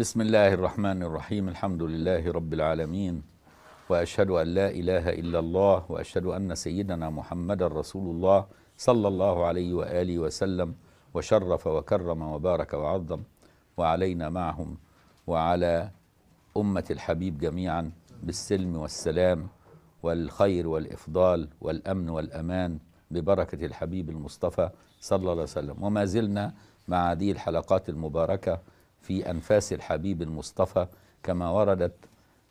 بسم الله الرحمن الرحيم الحمد لله رب العالمين واشهد ان لا اله الا الله واشهد ان سيدنا محمدا رسول الله صلى الله عليه واله وسلم وشرف وكرم وبارك وعظم وعلينا معهم وعلى امه الحبيب جميعا بالسلم والسلام والخير والافضال والامن والامان ببركه الحبيب المصطفى صلى الله عليه وسلم وما زلنا مع هذه الحلقات المباركه في أنفاس الحبيب المصطفى كما وردت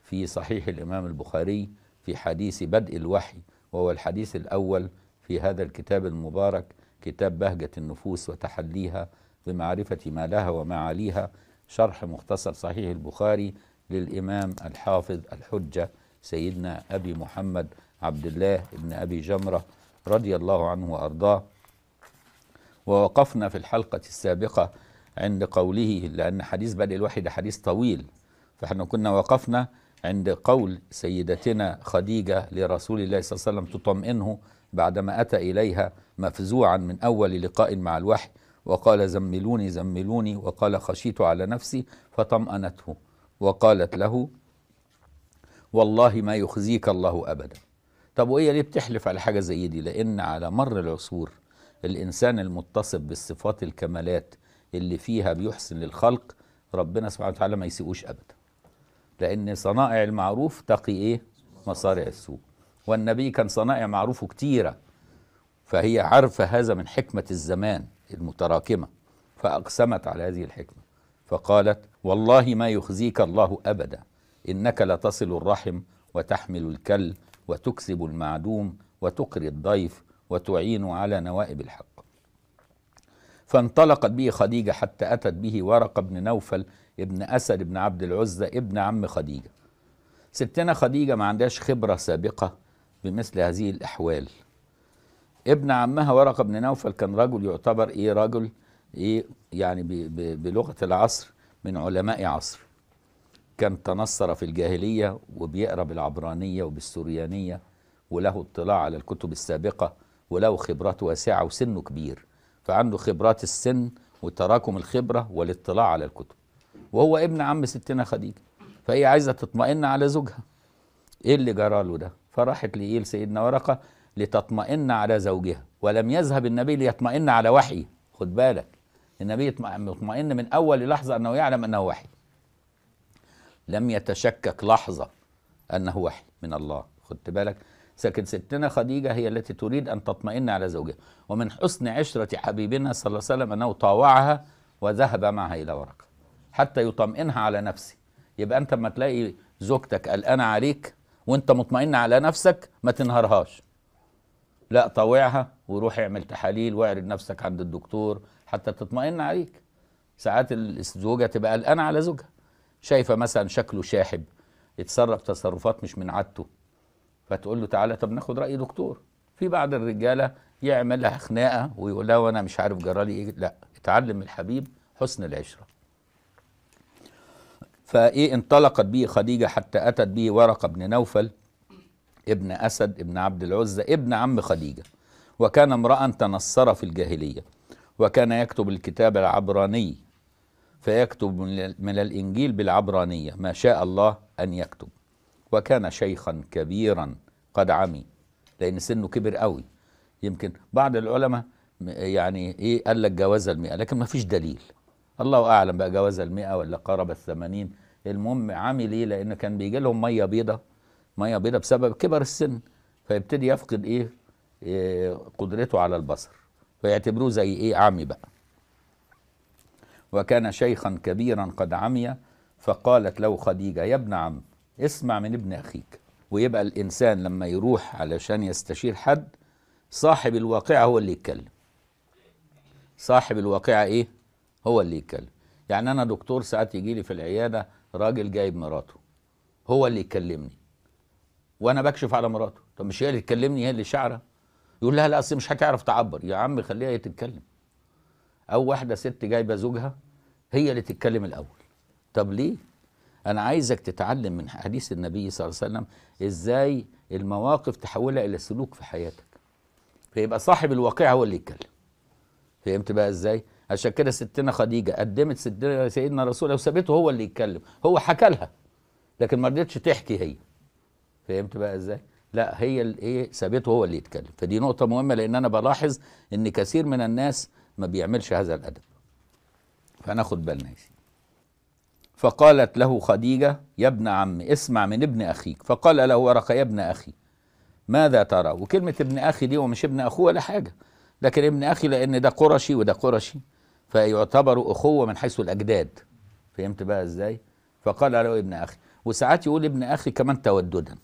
في صحيح الإمام البخاري في حديث بدء الوحي وهو الحديث الأول في هذا الكتاب المبارك كتاب بهجة النفوس وتحليها بمعرفة ما لها وما عليها شرح مختصر صحيح البخاري للإمام الحافظ الحجة سيدنا أبي محمد عبد الله بن أبي جمرة رضي الله عنه وأرضاه ووقفنا في الحلقة السابقة عند قوله لأن حديث بدء الوحي ده حديث طويل فاحنا كنا وقفنا عند قول سيدتنا خديجة لرسول الله صلى الله عليه وسلم تطمئنه بعدما أتى إليها مفزوعا من أول لقاء مع الوحي وقال زملوني زملوني وقال خشيت على نفسي فطمأنته وقالت له والله ما يخزيك الله أبدا طب وهي ليه بتحلف على حاجة زي دي لأن على مر العصور الإنسان المتصف بالصفات الكمالات اللي فيها بيحسن للخلق ربنا سبحانه وتعالى ما يسيئوش ابدا لان صنائع المعروف تقي ايه مصارع السوء والنبي كان صنائع معروفه كتيره فهي عارفه هذا من حكمه الزمان المتراكمه فاقسمت على هذه الحكمه فقالت والله ما يخزيك الله ابدا انك لتصل الرحم وتحمل الكل وتكسب المعدوم وتقري الضيف وتعين على نوائب الحق فانطلقت به خديجة حتى أتت به ورقة بن نوفل ابن أسد بن عبد العزة ابن عم خديجة ستنا خديجة ما عندهاش خبرة سابقة بمثل هذه الأحوال ابن عمها ورقة بن نوفل كان رجل يعتبر إيه رجل إيه يعني بلغة العصر من علماء عصر كان تنصر في الجاهلية وبيقرأ بالعبرانية وبالسوريانية وله اطلاع على الكتب السابقة وله خبرات واسعة وسنه كبير فعنده خبرات السن وتراكم الخبرة والاطلاع على الكتب وهو ابن عم ستنا خديجة فهي عايزة تطمئن على زوجها ايه اللي جرى له ده فراحت لإيه لسيدنا ورقة لتطمئن على زوجها ولم يذهب النبي ليطمئن على وحي خد بالك النبي يطمئن من أول لحظة أنه يعلم أنه وحي لم يتشكك لحظة أنه وحي من الله خدت بالك لكن ستنا خديجة هي التي تريد أن تطمئن على زوجها ومن حسن عشرة حبيبنا صلى الله عليه وسلم أنه طاوعها وذهب معها إلى ورقة حتى يطمئنها على نفسه يبقى أنت لما تلاقي زوجتك قلقانة عليك وأنت مطمئن على نفسك ما تنهارهاش لا طوعها وروح اعمل تحاليل واعرض نفسك عند الدكتور حتى تطمئن عليك ساعات الزوجة تبقى قلقانة على زوجها شايفة مثلا شكله شاحب يتصرف تصرفات مش من عادته فتقول له تعالى طب ناخد راي دكتور في بعض الرجاله يعمل لها خناقه ويقول لها وانا مش عارف جرالي ايه لا اتعلم من الحبيب حسن العشره فايه انطلقت به خديجه حتى اتت به ورقه بن نوفل ابن اسد ابن عبد العزى ابن عم خديجه وكان امرا تنصر في الجاهليه وكان يكتب الكتاب العبراني فيكتب من الانجيل بالعبرانيه ما شاء الله ان يكتب وكان شيخا كبيرا قد عمي لان سنه كبر قوي يمكن بعض العلماء يعني ايه قال لك جواز المئة لكن ما فيش دليل الله اعلم بقى جواز المئة ولا قرب الثمانين المهم عمي ليه لان كان بيجي لهم ميه بيضه ميه بيضه بسبب كبر السن فيبتدي يفقد ايه, إيه قدرته على البصر فيعتبروه زي ايه عمي بقى وكان شيخا كبيرا قد عمي فقالت له خديجه يا ابن عم اسمع من ابن أخيك ويبقى الإنسان لما يروح علشان يستشير حد صاحب الواقعة هو اللي يتكلم صاحب الواقعة إيه؟ هو اللي يتكلم يعني أنا دكتور ساعات يجي لي في العيادة راجل جايب مراته هو اللي يكلمني وأنا بكشف على مراته طب مش هي اللي تكلمني هي اللي شعرة يقول لها لا أصل مش هتعرف تعبر يا عم خليها هي تتكلم أو واحدة ست جايبة زوجها هي اللي تتكلم الأول طب ليه؟ أنا عايزك تتعلم من حديث النبي صلى الله عليه وسلم إزاي المواقف تحولها إلى سلوك في حياتك فيبقى صاحب الواقعة هو اللي يتكلم فهمت بقى إزاي؟ عشان كده ستنا خديجة قدمت سيدنا رسول وسابته هو اللي يتكلم هو حكى لها لكن ما رضتش تحكي هي فهمت بقى إزاي؟ لا هي الايه سابته هو اللي يتكلم فدي نقطه مهمه لان انا بلاحظ ان كثير من الناس ما بيعملش هذا الادب فناخد بالنا يا سيدي فقالت له خديجة يا ابن عم اسمع من ابن أخيك فقال له ورقة يا ابن أخي ماذا ترى وكلمة ابن أخي دي ومش ابن أخوه ولا حاجة لكن ابن أخي لأن ده قرشي وده قرشي فيعتبروا أخوة من حيث الأجداد فهمت بقى إزاي فقال له ابن أخي وساعات يقول ابن أخي كمان توددا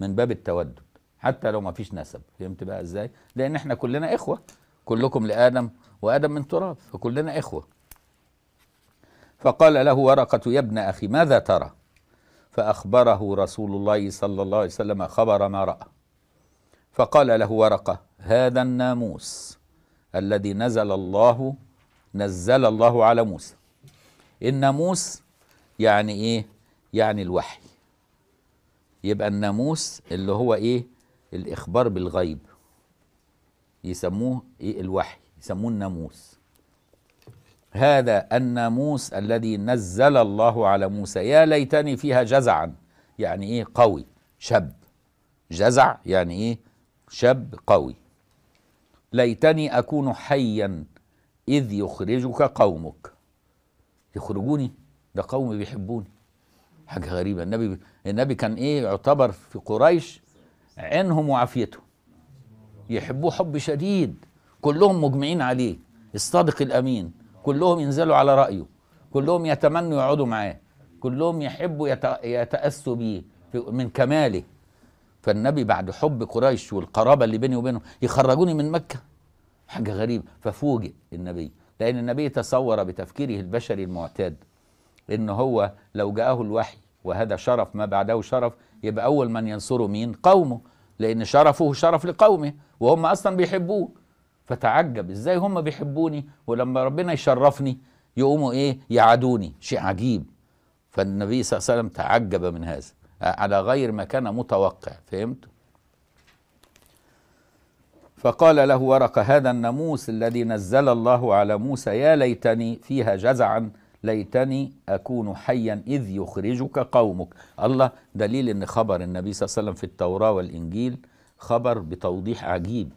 من باب التودد حتى لو ما فيش نسب فهمت بقى إزاي لأن إحنا كلنا إخوة كلكم لآدم وآدم من تراب فكلنا إخوة فقال له ورقة يا ابن أخي ماذا ترى فأخبره رسول الله صلى الله عليه وسلم خبر ما رأى فقال له ورقة هذا الناموس الذي نزل الله نزل الله على موسى الناموس يعني ايه يعني الوحي يبقى الناموس اللي هو ايه الاخبار بالغيب يسموه ايه الوحي يسموه الناموس هذا الناموس الذي نزل الله على موسى يا ليتني فيها جزعا يعني ايه قوي شاب جزع يعني ايه شاب قوي ليتني اكون حيا اذ يخرجك قومك يخرجوني ده قومي بيحبوني حاجه غريبه النبي النبي كان ايه يعتبر في قريش عينهم وعافيتهم يحبوه حب شديد كلهم مجمعين عليه الصادق الامين كلهم ينزلوا على رأيه كلهم يتمنوا يقعدوا معاه كلهم يحبوا يتأسوا بيه من كماله فالنبي بعد حب قريش والقرابة اللي بيني وبينهم يخرجوني من مكة حاجة غريبة ففوجئ النبي لأن النبي تصور بتفكيره البشري المعتاد إن هو لو جاءه الوحي وهذا شرف ما بعده شرف يبقى أول من ينصره مين؟ قومه لأن شرفه شرف لقومه وهم أصلا بيحبوه فتعجب ازاي هم بيحبوني ولما ربنا يشرفني يقوموا ايه يعادوني شيء عجيب فالنبي صلى الله عليه وسلم تعجب من هذا على غير ما كان متوقع فهمت فقال له ورقة هذا الناموس الذي نزل الله على موسى يا ليتني فيها جزعا ليتني أكون حيا إذ يخرجك قومك الله دليل أن خبر النبي صلى الله عليه وسلم في التوراة والإنجيل خبر بتوضيح عجيب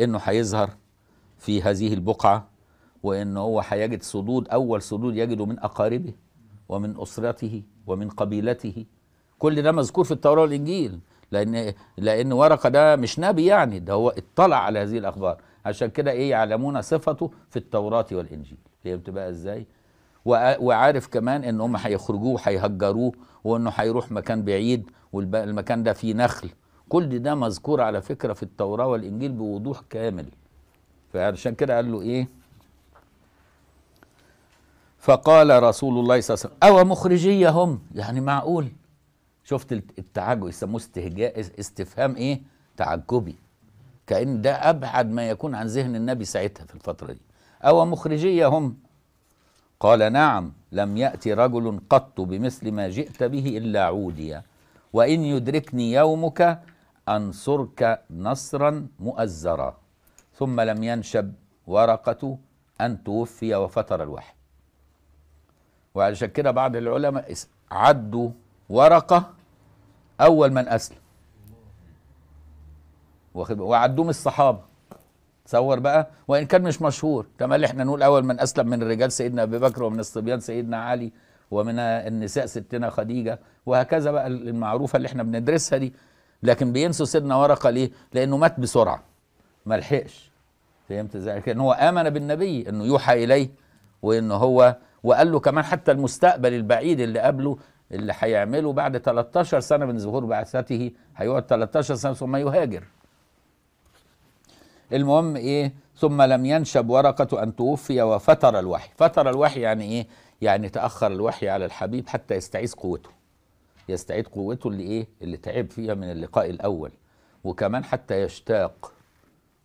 انه هيظهر في هذه البقعه وان هو هيجد صدود اول صدود يجده من اقاربه ومن اسرته ومن قبيلته كل ده مذكور في التوراه والانجيل لان لان ورقه ده مش نبي يعني ده هو اطلع على هذه الاخبار عشان كده ايه يعلمون صفته في التوراه والانجيل فهمت بقى ازاي وعارف كمان ان هم هيخرجوه وهيهجروه وانه هيروح مكان بعيد والمكان ده فيه نخل كل ده مذكور على فكرة في التوراة والإنجيل بوضوح كامل فعشان كده قال له إيه فقال رسول الله صلى الله عليه وسلم أو مخرجية هم يعني معقول شفت التعجب يسموه استهجاء استفهام إيه تعجبي كأن ده أبعد ما يكون عن ذهن النبي ساعتها في الفترة دي أو مخرجية هم قال نعم لم يأتي رجل قط بمثل ما جئت به إلا عوديا وإن يدركني يومك أنصرك نصرا مؤزرا ثم لم ينشب ورقة أن توفي وفتر الوحي وعشان كده بعض العلماء عدوا ورقة أول من أسلم وعدوه من الصحابة تصور بقى وإن كان مش مشهور كما احنا نقول أول من أسلم من الرجال سيدنا أبي بكر ومن الصبيان سيدنا علي ومن النساء ستنا خديجة وهكذا بقى المعروفة اللي احنا بندرسها دي لكن بينسوا سيدنا ورقه ليه؟ لانه مات بسرعه ما لحقش فهمت ازاي؟ لان هو امن بالنبي انه يوحى اليه وان هو وقال له كمان حتى المستقبل البعيد اللي قبله اللي هيعمله بعد 13 سنه من ظهور بعثته هيقعد 13 سنه ثم يهاجر. المهم ايه؟ ثم لم ينشب ورقه ان توفي وفتر الوحي، فتر الوحي يعني ايه؟ يعني تاخر الوحي على الحبيب حتى يستعيذ قوته. يستعيد قوته اللي ايه اللي تعب فيها من اللقاء الاول وكمان حتى يشتاق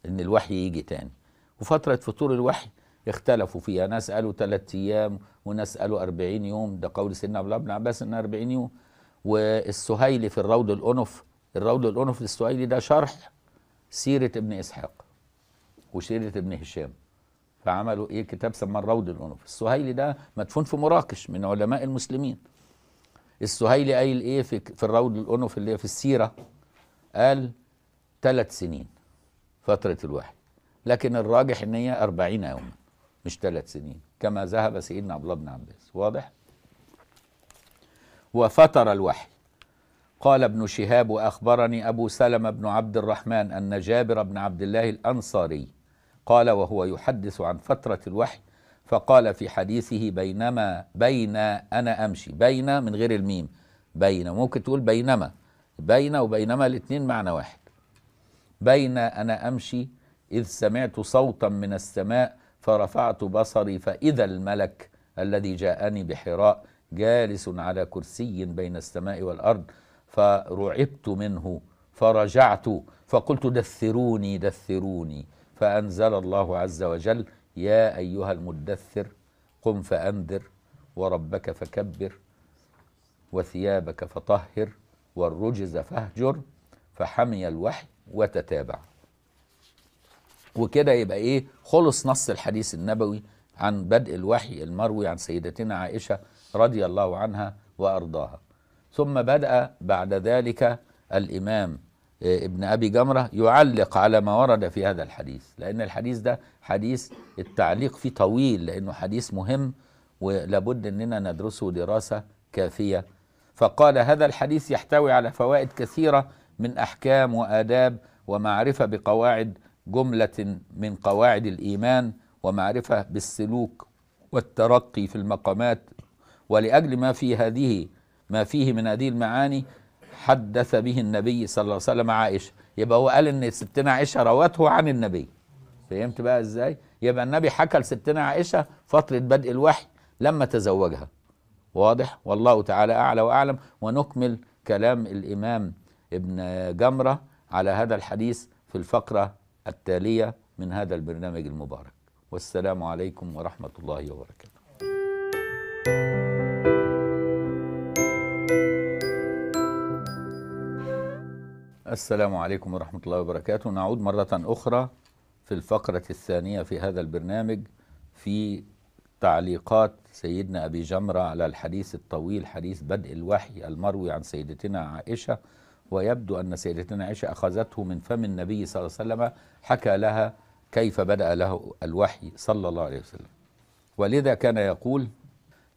ان الوحي يجي تاني وفترة فطور الوحي اختلفوا فيها ناس قالوا ثلاثة ايام وناس قالوا 40 يوم ده قول سيدنا عبد الله بن عباس ان 40 يوم والسهيلي في الروض الانف الروض الانف للسهيلي ده شرح سيرة ابن اسحاق وسيرة ابن هشام فعملوا ايه كتاب سماه الروض الانف السهيلي ده مدفون في مراكش من علماء المسلمين السهيلي قايل ايه في في الروض الانف اللي في السيره قال ثلاث سنين فتره الوحي لكن الراجح ان هي 40 يوما مش ثلاث سنين كما ذهب سيدنا عبد الله بن عباس واضح وفتر الوحي قال ابن شهاب واخبرني ابو سلمه بن عبد الرحمن ان جابر بن عبد الله الانصاري قال وهو يحدث عن فتره الوحي فقال في حديثه بينما بين أنا أمشي بين من غير الميم بين ممكن تقول بينما بين وبينما الاثنين معنى واحد بين أنا أمشي إذ سمعت صوتا من السماء فرفعت بصري فإذا الملك الذي جاءني بحراء جالس على كرسي بين السماء والأرض فرعبت منه فرجعت فقلت دثروني دثروني فأنزل الله عز وجل يا أيها المدثر قم فأنذر وربك فكبر وثيابك فطهر والرجز فاهجر فحمي الوحي وتتابع وكده يبقى ايه خلص نص الحديث النبوي عن بدء الوحي المروي عن سيدتنا عائشة رضي الله عنها وأرضاها ثم بدأ بعد ذلك الإمام آه، ابن أبي جمرة يعلق على ما ورد في هذا الحديث لأن الحديث ده حديث التعليق فيه طويل لأنه حديث مهم ولابد أننا ندرسه دراسة كافية فقال هذا الحديث يحتوي على فوائد كثيرة من أحكام وآداب ومعرفة بقواعد جملة من قواعد الإيمان ومعرفة بالسلوك والترقي في المقامات ولأجل ما في هذه ما فيه من هذه المعاني حدث به النبي صلى الله عليه وسلم عائشة يبقى هو قال ان ستنا عائشة روته عن النبي فهمت بقى ازاي يبقى النبي حكى لستنا عائشة فترة بدء الوحي لما تزوجها واضح والله تعالى أعلى وأعلم ونكمل كلام الإمام ابن جمرة على هذا الحديث في الفقرة التالية من هذا البرنامج المبارك والسلام عليكم ورحمة الله وبركاته السلام عليكم ورحمة الله وبركاته نعود مرة أخرى في الفقرة الثانية في هذا البرنامج في تعليقات سيدنا أبي جمرة على الحديث الطويل حديث بدء الوحي المروي عن سيدتنا عائشة ويبدو أن سيدتنا عائشة أخذته من فم النبي صلى الله عليه وسلم حكى لها كيف بدأ له الوحي صلى الله عليه وسلم ولذا كان يقول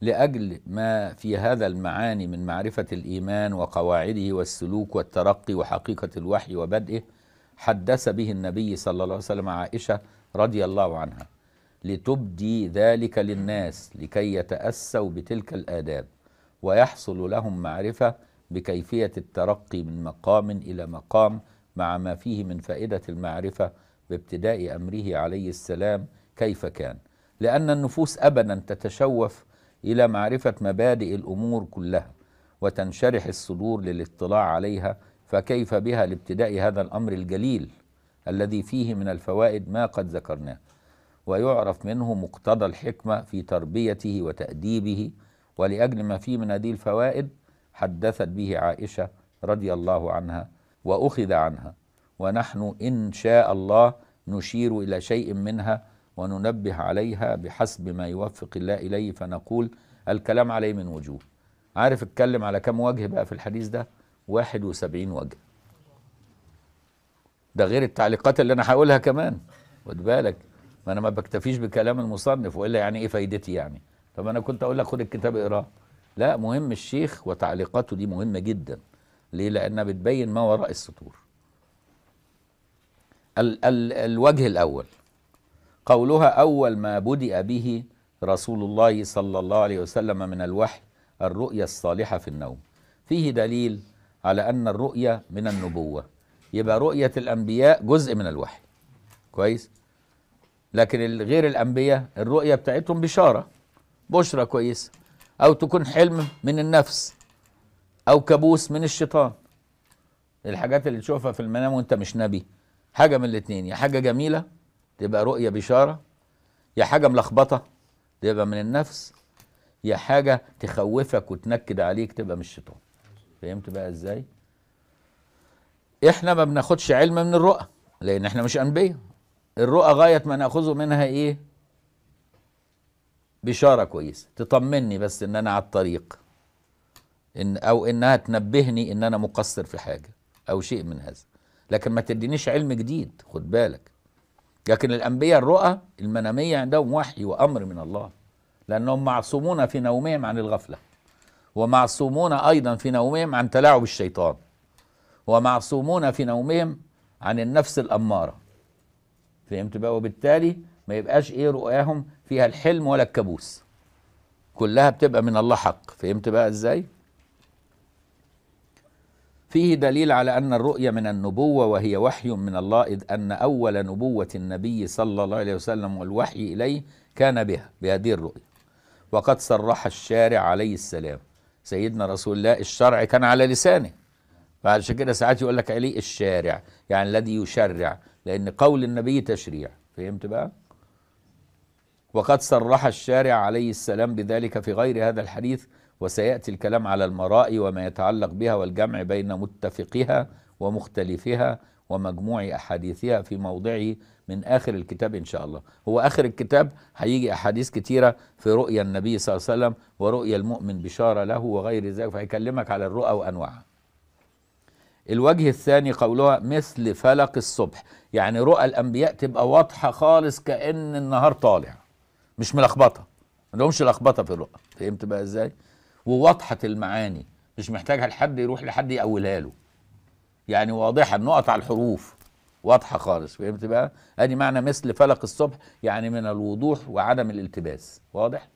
لاجل ما في هذا المعاني من معرفه الايمان وقواعده والسلوك والترقي وحقيقه الوحي وبدئه حدث به النبي صلى الله عليه وسلم عائشه رضي الله عنها لتبدي ذلك للناس لكي يتاسوا بتلك الاداب ويحصل لهم معرفه بكيفيه الترقي من مقام الى مقام مع ما فيه من فائده المعرفه بابتداء امره عليه السلام كيف كان لان النفوس ابدا تتشوف إلى معرفة مبادئ الأمور كلها وتنشرح الصدور للاطلاع عليها فكيف بها لابتداء هذا الأمر الجليل الذي فيه من الفوائد ما قد ذكرناه ويعرف منه مقتضى الحكمة في تربيته وتأديبه ولأجل ما فيه من هذه الفوائد حدثت به عائشة رضي الله عنها وأخذ عنها ونحن إن شاء الله نشير إلى شيء منها وننبه عليها بحسب ما يوفق الله إليه فنقول الكلام عليه من وجوه عارف اتكلم على كم وجه بقى في الحديث ده 71 وجه ده غير التعليقات اللي انا هقولها كمان خد بالك ما انا ما بكتفيش بكلام المصنف والا يعني ايه فايدتي يعني طب انا كنت اقول لك خد الكتاب اقراه لا مهم الشيخ وتعليقاته دي مهمه جدا ليه لانها بتبين ما وراء السطور ال ال الوجه الاول قولها أول ما بدأ به رسول الله صلى الله عليه وسلم من الوحي الرؤيا الصالحة في النوم فيه دليل على أن الرؤية من النبوة يبقى رؤية الأنبياء جزء من الوحي كويس لكن غير الأنبياء الرؤية بتاعتهم بشارة بشرة كويس أو تكون حلم من النفس أو كابوس من الشيطان الحاجات اللي تشوفها في المنام وانت مش نبي حاجة من الاتنين يا حاجة جميلة تبقى رؤية بشارة يا حاجة ملخبطة تبقى من النفس يا حاجة تخوفك وتنكد عليك تبقى من الشيطان فهمت بقى ازاي؟ احنا ما بناخدش علم من الرؤى لان احنا مش انبياء الرؤى غاية ما ناخذه منها ايه؟ بشارة كويسة تطمني بس ان انا على الطريق إن او انها تنبهني ان انا مقصر في حاجة او شيء من هذا لكن ما تدينيش علم جديد خد بالك لكن الأنبياء الرؤى المنامية عندهم وحي وأمر من الله لأنهم معصومون في نومهم عن الغفلة ومعصومون أيضا في نومهم عن تلاعب الشيطان ومعصومون في نومهم عن النفس الأمارة فهمت بقى وبالتالي ما يبقاش إيه رؤاهم فيها الحلم ولا الكابوس كلها بتبقى من الله حق فهمت بقى إزاي؟ فيه دليل على أن الرؤية من النبوة وهي وحي من الله إذ أن أول نبوة النبي صلى الله عليه وسلم والوحي إليه كان بها بهذه الرؤية وقد صرح الشارع عليه السلام سيدنا رسول الله الشرع كان على لسانه فعشان كده ساعات يقول لك عليه الشارع يعني الذي يشرع لأن قول النبي تشريع فهمت بقى؟ وقد صرح الشارع عليه السلام بذلك في غير هذا الحديث وسيأتي الكلام على المراء وما يتعلق بها والجمع بين متفقها ومختلفها ومجموع أحاديثها في موضعه من آخر الكتاب إن شاء الله هو آخر الكتاب هيجي أحاديث كتيرة في رؤيا النبي صلى الله عليه وسلم ورؤيا المؤمن بشارة له وغير ذلك فهيكلمك على الرؤى وأنواعها الوجه الثاني قولها مثل فلق الصبح يعني رؤى الأنبياء تبقى واضحة خالص كأن النهار طالع مش ملخبطة ما لهمش لخبطة في الرؤى فهمت بقى إزاي؟ وواضحه المعاني مش محتاجها لحد يروح لحد يقولها له يعني واضحه النقط على الحروف واضحه خالص فهمت بقى ادي معنى مثل فلق الصبح يعني من الوضوح وعدم الالتباس واضح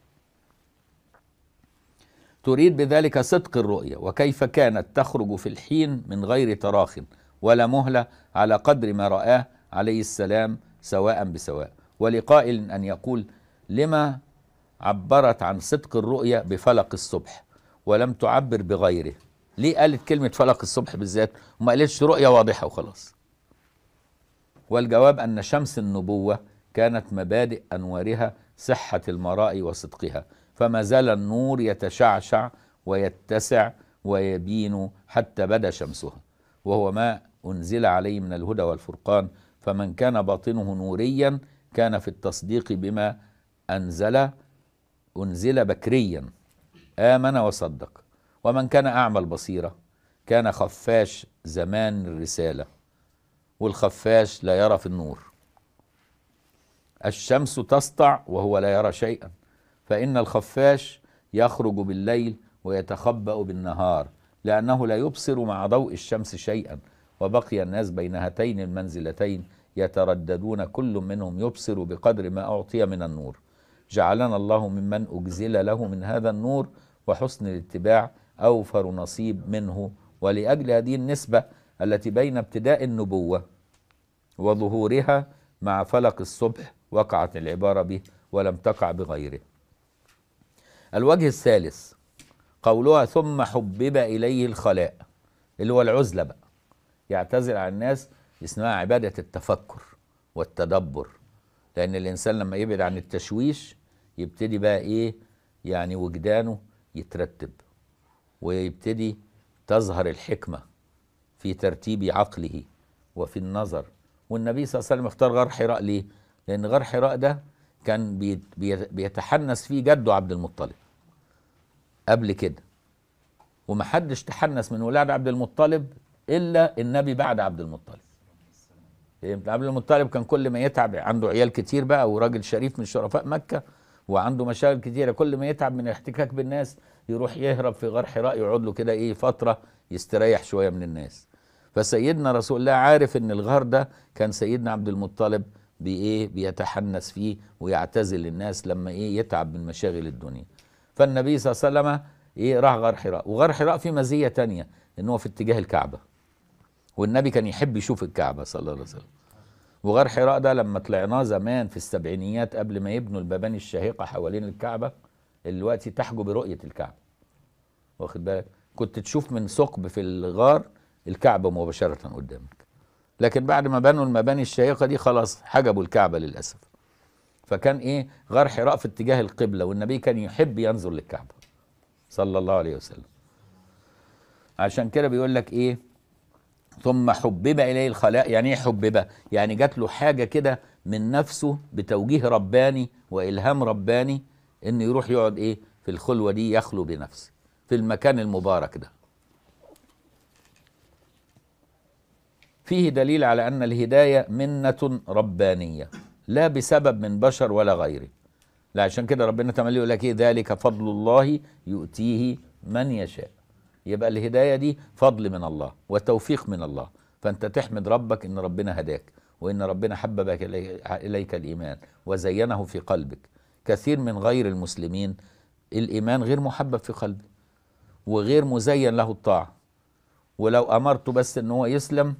تريد بذلك صدق الرؤية وكيف كانت تخرج في الحين من غير تراخ ولا مهلة على قدر ما رآه عليه السلام سواء بسواء ولقائل أن يقول لما عبرت عن صدق الرؤية بفلق الصبح ولم تعبر بغيره ليه قالت كلمة فلق الصبح بالذات وما قالتش رؤية واضحة وخلاص والجواب أن شمس النبوة كانت مبادئ أنوارها صحة المراء وصدقها فما زال النور يتشعشع ويتسع ويبين حتى بدا شمسها وهو ما أنزل عليه من الهدى والفرقان فمن كان باطنه نوريا كان في التصديق بما أنزل أنزل بكريا آمن وصدق ومن كان أعمى البصيرة كان خفاش زمان الرسالة والخفاش لا يرى في النور الشمس تسطع وهو لا يرى شيئا فإن الخفاش يخرج بالليل ويتخبأ بالنهار لأنه لا يبصر مع ضوء الشمس شيئا وبقي الناس بين هاتين المنزلتين يترددون كل منهم يبصر بقدر ما أعطي من النور جعلنا الله ممن أجزل له من هذا النور وحسن الاتباع أوفر نصيب منه ولأجل هذه النسبة التي بين ابتداء النبوة وظهورها مع فلق الصبح وقعت العبارة به ولم تقع بغيره الوجه الثالث قولها ثم حبب إليه الخلاء اللي هو العزلة بقى يعتزل عن الناس اسمها عبادة التفكر والتدبر لأن الإنسان لما يبعد عن التشويش يبتدي بقى إيه يعني وجدانه يترتب ويبتدي تظهر الحكمة في ترتيب عقله وفي النظر والنبي صلى الله عليه وسلم اختار غار حراء ليه؟ لأن غار حراء ده كان بيتحنس فيه جده عبد المطلب قبل كده ومحدش تحنس من ولاد عبد المطلب إلا النبي بعد عبد المطلب فهمت إيه، المطلب كان كل ما يتعب عنده عيال كتير بقى وراجل شريف من شرفاء مكه وعنده مشاغل كتيره كل ما يتعب من الاحتكاك بالناس يروح يهرب في غار حراء يقعد له كده ايه فتره يستريح شويه من الناس فسيدنا رسول الله عارف ان الغار ده كان سيدنا عبد المطلب بايه بيتحنس فيه ويعتزل الناس لما ايه يتعب من مشاغل الدنيا فالنبي صلى الله عليه وسلم ايه راح غار حراء وغار حراء فيه مزيه تانية ان هو في اتجاه الكعبه والنبي كان يحب يشوف الكعبه صلى الله عليه وسلم وغار حراء ده لما طلعناه زمان في السبعينيات قبل ما يبنوا المباني الشاهقه حوالين الكعبه دلوقتي تحجب رؤيه الكعبه واخد بالك كنت تشوف من ثقب في الغار الكعبه مباشره قدامك لكن بعد ما بنوا المباني الشاهقه دي خلاص حجبوا الكعبه للاسف فكان ايه غار حراء في اتجاه القبله والنبي كان يحب ينظر للكعبه صلى الله عليه وسلم عشان كده بيقول لك ايه ثم حبب إليه الخلاء يعني إيه حبب؟ يعني جات له حاجة كده من نفسه بتوجيه رباني وإلهام رباني إنه يروح يقعد إيه في الخلوة دي يخلو بنفسه في المكان المبارك ده فيه دليل على أن الهداية منة ربانية لا بسبب من بشر ولا غيره لا عشان كده ربنا تعالى يقول لك إيه ذلك فضل الله يؤتيه من يشاء يبقى الهداية دي فضل من الله وتوفيق من الله فأنت تحمد ربك إن ربنا هداك وإن ربنا حببك إليك الإيمان وزينه في قلبك كثير من غير المسلمين الإيمان غير محبب في قلبه وغير مزين له الطاعة ولو أمرته بس إن هو يسلم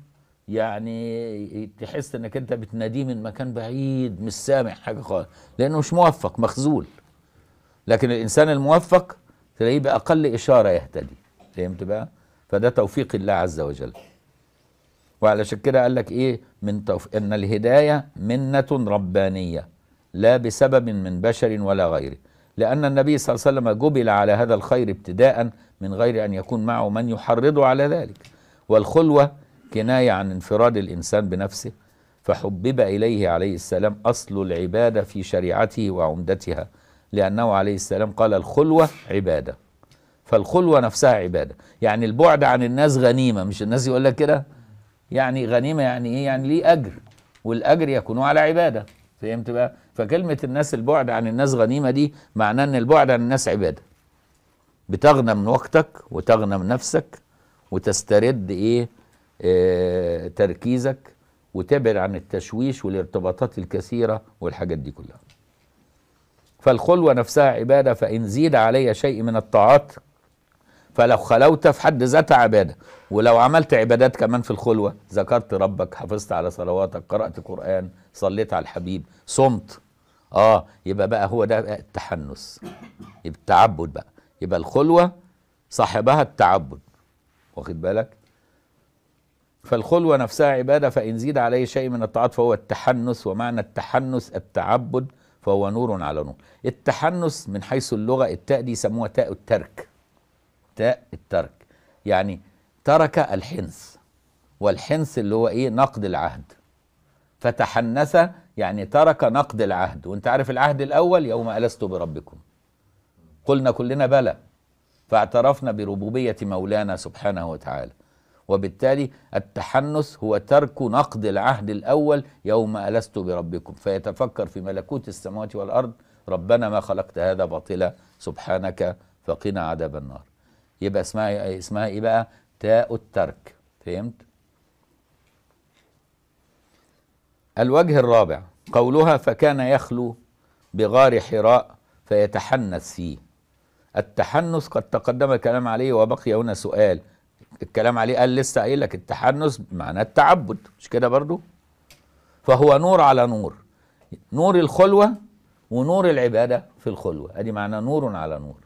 يعني تحس إنك أنت بتناديه من مكان بعيد مش سامع حاجة خالص لأنه مش موفق مخذول لكن الإنسان الموفق تلاقيه بأقل إشارة يهتدي فهمت بقى فده توفيق الله عز وجل وعلشان كده قال لك ايه من توفيق ان الهدايه منه ربانيه لا بسبب من بشر ولا غيره لان النبي صلى الله عليه وسلم جبل على هذا الخير ابتداء من غير ان يكون معه من يحرضه على ذلك والخلوه كنايه عن انفراد الانسان بنفسه فحبب اليه عليه السلام اصل العباده في شريعته وعمدتها لانه عليه السلام قال الخلوه عباده فالخلوة نفسها عبادة يعني البعد عن الناس غنيمة مش الناس يقول لك كده يعني غنيمة يعني ايه يعني ليه أجر والأجر يكون على عبادة فهمت بقى فكلمة الناس البعد عن الناس غنيمة دي معناه ان البعد عن الناس عبادة بتغنم وقتك وتغنم نفسك وتسترد ايه آه تركيزك وتبعد عن التشويش والارتباطات الكثيرة والحاجات دي كلها فالخلوة نفسها عبادة فإن زيد علي شيء من الطاعات فلو خلوت في حد ذاتها عباده ولو عملت عبادات كمان في الخلوه ذكرت ربك حفظت على صلواتك قرات قران صليت على الحبيب صمت اه يبقى بقى هو ده بقى التحنس يبقى التعبد بقى يبقى الخلوه صاحبها التعبد واخد بالك فالخلوه نفسها عباده فان زيد عليه شيء من الطاعات فهو التحنس ومعنى التحنس التعبد فهو نور على نور التحنس من حيث اللغه التاء دي يسموها تاء الترك تاء الترك يعني ترك الحنس والحنس اللي هو ايه نقد العهد فتحنس يعني ترك نقد العهد وانت عارف العهد الاول يوم الست بربكم قلنا كلنا بلى فاعترفنا بربوبيه مولانا سبحانه وتعالى وبالتالي التحنس هو ترك نقد العهد الاول يوم الست بربكم فيتفكر في ملكوت السماوات والارض ربنا ما خلقت هذا باطلا سبحانك فقنا عذاب النار يبقى اسمها إيه؟ اسمها ايه بقى تاء الترك فهمت الوجه الرابع قولها فكان يخلو بغار حراء فيتحنث فيه التحنث قد تقدم الكلام عليه وبقي هنا سؤال الكلام عليه قال لسه قايل لك التحنث معناه التعبد مش كده برضو فهو نور على نور نور الخلوه ونور العباده في الخلوه ادي معناه نور على نور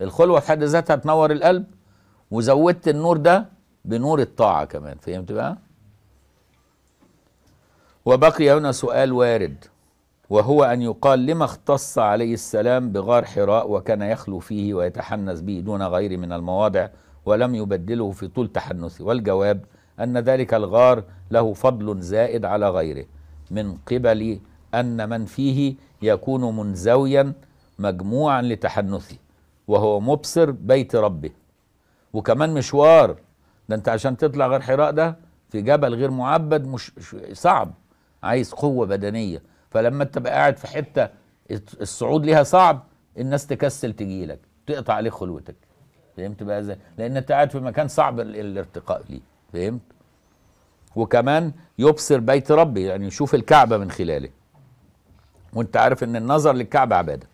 الخلوه في حد ذاتها تنور القلب وزودت النور ده بنور الطاعه كمان فهمت بقى وبقي هنا سؤال وارد وهو أن يقال لما اختص عليه السلام بغار حراء وكان يخلو فيه ويتحنث به دون غيره من المواضع ولم يبدله في طول تحنثه والجواب أن ذلك الغار له فضل زائد على غيره من قبل أن من فيه يكون منزويا مجموعا لتحنثه وهو مبصر بيت ربه وكمان مشوار ده انت عشان تطلع غير حراء ده في جبل غير معبد مش صعب عايز قوه بدنيه فلما تبقى قاعد في حته الصعود ليها صعب الناس تكسل تجيلك تقطع عليه خلوتك فهمت بقى ازاي لان انت قاعد في مكان صعب الارتقاء ليه فهمت وكمان يبصر بيت ربي يعني يشوف الكعبه من خلاله وانت عارف ان النظر للكعبه عباده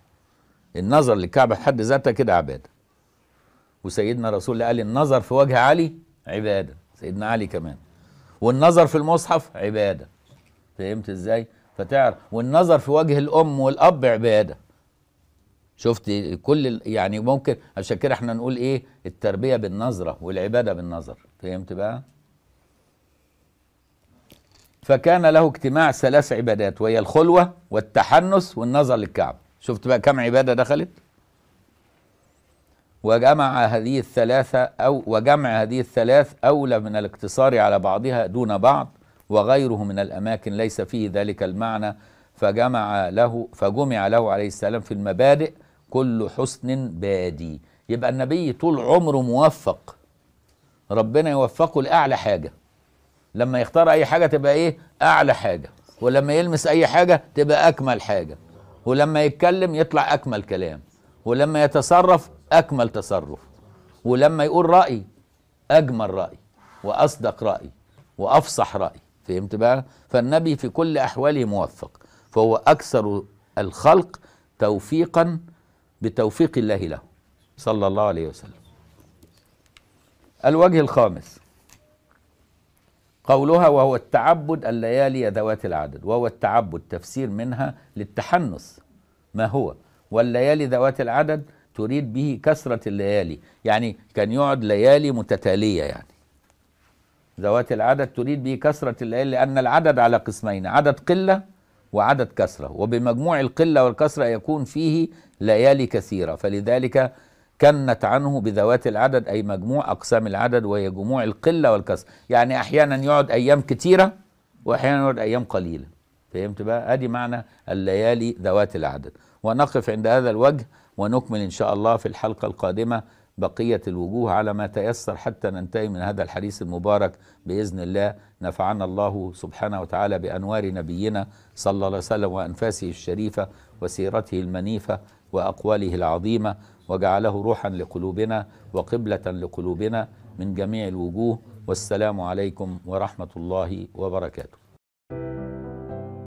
النظر للكعبة في حد ذاتها كده عبادة وسيدنا رسول الله قال النظر في وجه علي عبادة سيدنا علي كمان والنظر في المصحف عبادة فهمت ازاي فتعرف والنظر في وجه الأم والأب عبادة شفت كل يعني ممكن عشان كده احنا نقول ايه التربية بالنظرة والعبادة بالنظر فهمت بقى فكان له اجتماع ثلاث عبادات وهي الخلوة والتحنس والنظر للكعبة شفت بقى كم عبادة دخلت وجمع هذه الثلاثة أو وجمع هذه الثلاث أولى من الاقتصار على بعضها دون بعض وغيره من الأماكن ليس فيه ذلك المعنى فجمع له فجمع له عليه السلام في المبادئ كل حسن بادي يبقى النبي طول عمره موفق ربنا يوفقه لأعلى حاجة لما يختار أي حاجة تبقى إيه أعلى حاجة ولما يلمس أي حاجة تبقى أكمل حاجة ولما يتكلم يطلع أكمل كلام ولما يتصرف أكمل تصرف ولما يقول رأي أجمل رأي وأصدق رأي وأفصح رأي فهمت بقى؟ فالنبي في كل أحواله موفق فهو أكثر الخلق توفيقا بتوفيق الله له صلى الله عليه وسلم الوجه الخامس قولها وهو التعبد الليالي ذوات العدد وهو التعبد تفسير منها للتحنث ما هو والليالي ذوات العدد تريد به كثرة الليالي يعني كان يقعد ليالي متتالية يعني ذوات العدد تريد به كثرة الليالي لأن العدد على قسمين عدد قلة وعدد كثرة وبمجموع القلة والكثرة يكون فيه ليالي كثيرة فلذلك كنت عنه بذوات العدد أي مجموع أقسام العدد وهي جموع القلة والكسر يعني أحيانا يقعد أيام كتيرة وأحيانا يقعد أيام قليلة فهمت بقى أدي معنى الليالي ذوات العدد ونقف عند هذا الوجه ونكمل إن شاء الله في الحلقة القادمة بقية الوجوه على ما تيسر حتى ننتهي من هذا الحديث المبارك بإذن الله نفعنا الله سبحانه وتعالى بأنوار نبينا صلى الله عليه وسلم وأنفاسه الشريفة وسيرته المنيفة وأقواله العظيمة وجعله روحا لقلوبنا وقبلة لقلوبنا من جميع الوجوه والسلام عليكم ورحمة الله وبركاته